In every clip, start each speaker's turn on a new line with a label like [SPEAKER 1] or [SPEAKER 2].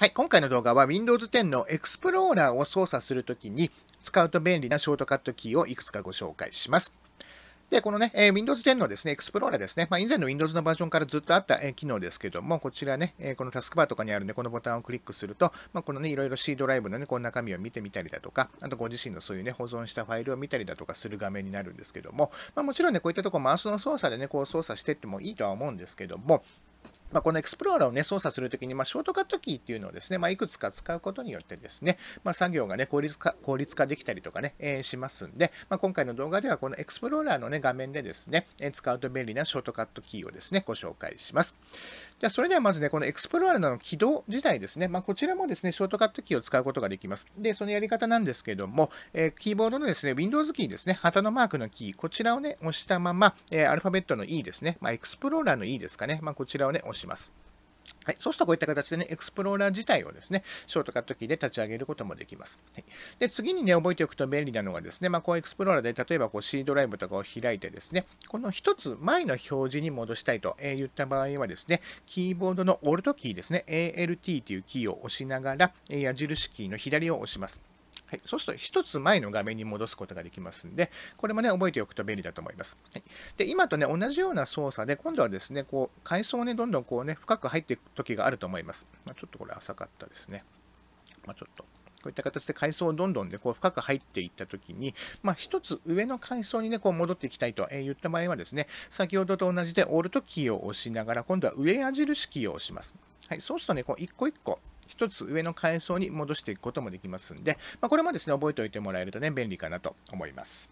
[SPEAKER 1] はい、今回の動画は Windows 10の Explorer を操作するときに使うと便利なショートカットキーをいくつかご紹介します。で、このね、え Windows 10のですね、Explorer ですね、まあ、以前の Windows のバージョンからずっとあった、え機能ですけども、こちらね、えこのタスクバーとかにあるね、このボタンをクリックすると、まあ、このね、いろいろ C ドライブのね、この中身を見てみたりだとか、あとご自身のそういうね、保存したファイルを見たりだとかする画面になるんですけども、まあ、もちろんね、こういったとこマウスの操作でね、こう操作してってもいいとは思うんですけども、まあ、このエクスプローラーを、ね、操作するときに、まあ、ショートカットキーっていうのをですね、まあ、いくつか使うことによってですね、まあ、作業が、ね、効率化効率化できたりとかね、えー、しますんで、まあ、今回の動画ではこのエクスプローラーの、ね、画面でですね、え使うと便利なショートカットキーをですね、ご紹介します。じゃあ、それではまずね、このエクスプローラーの起動自体ですね、まあ、こちらもですね、ショートカットキーを使うことができます。で、そのやり方なんですけども、えー、キーボードのですね、Windows キーですね、旗のマークのキー、こちらをね、押したまま、えー、アルファベットの E ですね、まあ、エクスプローラーの E ですかね、まあ、こちらをね、押します。はい、そうするとこういった形でね、エクスプローラー自体をですね、ショートカットキーで立ち上げることもできます。はい、で次にね、覚えておくと便利なのがですね、まあ、こうエクスプローラーで例えばこう C ドライブとかを開いてですね、この1つ前の表示に戻したいと言った場合はですね、キーボードの Alt キーですね、ALT というキーを押しながら、矢印キーの左を押します。はい、そうすると1つ前の画面に戻すことができますんで、これもね、覚えておくと便利だと思います。はい、で、今とね、同じような操作で、今度はですね、こう、階層をね、どんどんこうね、深く入っていく時があると思います。まあ、ちょっとこれ浅かったですね。まあ、ちょっと。こういった形で階層をどんどんでこう深く入っていったときに、まあ、1つ上の階層に、ね、こう戻っていきたいと言った場合はですね、先ほどと同じで Alt キーを押しながら、今度は上矢印キーを押します。はい、そうするとね、こう一個一個1つ上の階層に戻していくこともできますんで、まあ、これもですね、覚えておいてもらえるとね、便利かなと思います。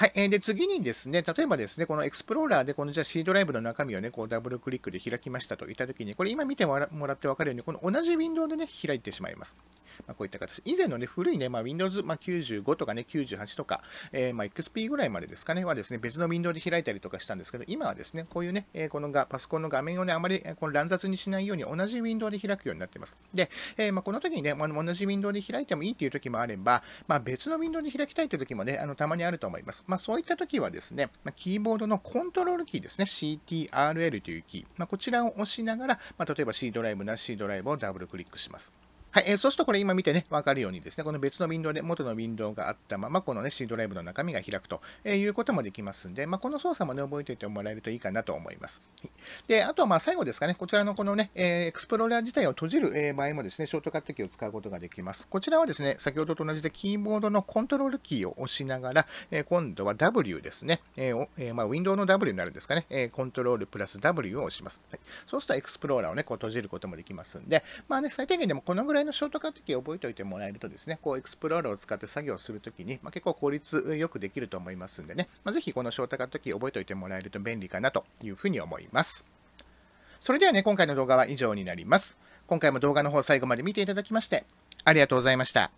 [SPEAKER 1] はい。えで、次にですね、例えばですね、このエクスプローラーで、このじゃあ C ドライブの中身をね、こうダブルクリックで開きましたといったときに、これ今見てもらってわかるように、この同じウィンドウでね、開いてしまいます。まあ、こういった形。以前のね、古いね、まあ、Windows、まあ、95とかね、98とか、えー、まあ、XP ぐらいまでですかね、はですね、別のウィンドウで開いたりとかしたんですけど、今はですね、こういうね、えこのがパソコンの画面をね、あまりこの乱雑にしないように同じウィンドウで開くようになっています。で、えー、まあ、この時にね、まあ、同じウィンドウで開いてもいいっていう時もあれば、まあ、別のウィンドウで開きたいという時もね、あのたまにあると思います。まあ、そういった時はですね、まキーボードのコントロールキーですね、CTRL というキー、まこちらを押しながら、ま例えば C ドライブな C ドライブをダブルクリックします。はい、えー、そうするとこれ今見てね、わかるようにですね、この別のウィンドウで元のウィンドウがあったまま、このね、C ドライブの中身が開くと、えー、いうこともできますんで、まあ、この操作もね、覚えておいてもらえるといいかなと思います。で、あとはまあ最後ですかね、こちらのこのね、えー、エクスプローラー自体を閉じる、え場合もですね、ショートカットキーを使うことができます。こちらはですね、先ほどと同じでキーボードのコントロールキーを押しながら、え今度は W ですね、ええまあ、ウィンドウの W になるんですかね、えコントロールプラス W を押します。はい、そうするとエクスプローラーをね、こう閉じることもできますんで、まあね、最低限でもこのぐらいらいのショートカットキーを覚えておいてもらえるとですね、こうエクスプローラーを使って作業するときに、まあ、結構効率よくできると思いますんでね、まあ、ぜひこのショートカットキー覚えておいてもらえると便利かなというふうに思います。それではね、今回の動画は以上になります。今回も動画の方最後まで見ていただきまして、ありがとうございました。